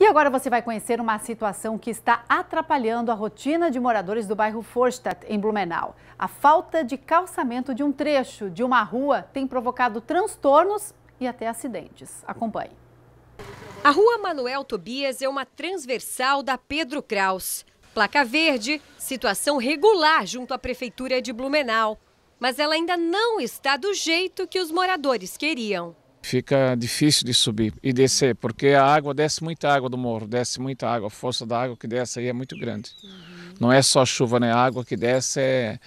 E agora você vai conhecer uma situação que está atrapalhando a rotina de moradores do bairro Forstadt, em Blumenau. A falta de calçamento de um trecho de uma rua tem provocado transtornos e até acidentes. Acompanhe. A rua Manuel Tobias é uma transversal da Pedro Kraus. Placa verde, situação regular junto à Prefeitura de Blumenau. Mas ela ainda não está do jeito que os moradores queriam fica difícil de subir e descer, porque a água desce muita água do morro, desce muita água, a força da água que desce aí é muito grande. Uhum. Não é só chuva, né? A água que desce é.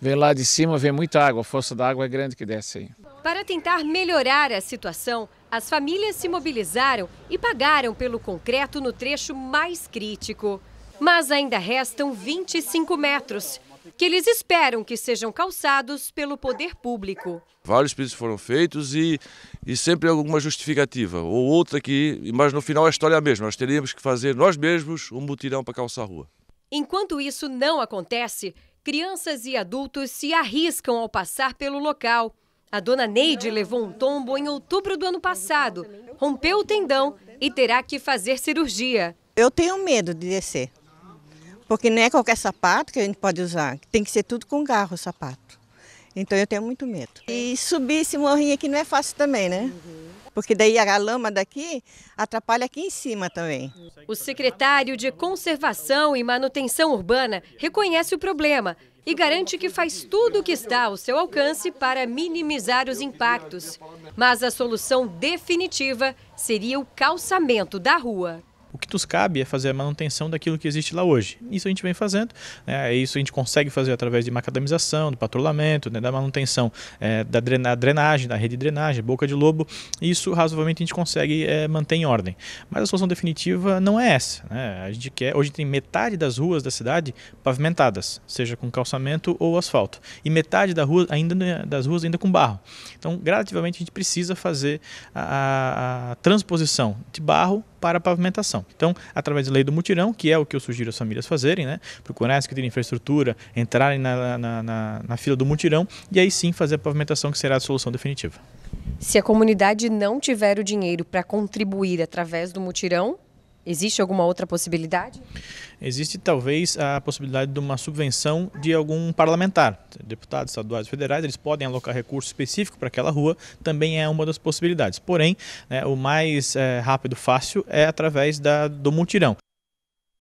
Vem lá de cima, vem muita água, a força da água é grande que desce aí. Para tentar melhorar a situação, as famílias se mobilizaram e pagaram pelo concreto no trecho mais crítico. Mas ainda restam 25 metros que eles esperam que sejam calçados pelo poder público. Vários pedidos foram feitos e, e sempre alguma justificativa ou outra que, mas no final a história é a mesma. Nós teríamos que fazer nós mesmos um mutirão para calçar a rua. Enquanto isso não acontece, crianças e adultos se arriscam ao passar pelo local. A dona Neide levou um tombo em outubro do ano passado, rompeu o tendão e terá que fazer cirurgia. Eu tenho medo de descer. Porque não é qualquer sapato que a gente pode usar, tem que ser tudo com garro o sapato. Então eu tenho muito medo. E subir esse morrinho aqui não é fácil também, né? Uhum. Porque daí a lama daqui atrapalha aqui em cima também. O secretário de Conservação e Manutenção Urbana reconhece o problema e garante que faz tudo o que está ao seu alcance para minimizar os impactos. Mas a solução definitiva seria o calçamento da rua. O que nos cabe é fazer a manutenção daquilo que existe lá hoje. Isso a gente vem fazendo, né? É isso a gente consegue fazer através de macadamização, do patrulhamento, né? da manutenção é, da drenagem, da rede de drenagem, boca de lobo. Isso razoavelmente a gente consegue é, manter em ordem. Mas a solução definitiva não é essa. Né? A gente quer, hoje tem metade das ruas da cidade pavimentadas, seja com calçamento ou asfalto, e metade da rua, ainda, né, das ruas ainda com barro. Então, gradativamente, a gente precisa fazer a, a, a transposição de barro para a pavimentação. Então, através da lei do mutirão, que é o que eu sugiro as famílias fazerem, né? procurar as que tem tipo infraestrutura, entrarem na, na, na, na fila do mutirão e aí sim fazer a pavimentação que será a solução definitiva. Se a comunidade não tiver o dinheiro para contribuir através do mutirão, Existe alguma outra possibilidade? Existe talvez a possibilidade de uma subvenção de algum parlamentar, deputados estaduais e federais, eles podem alocar recurso específico para aquela rua, também é uma das possibilidades. Porém, né, o mais é, rápido, fácil é através da, do multirão.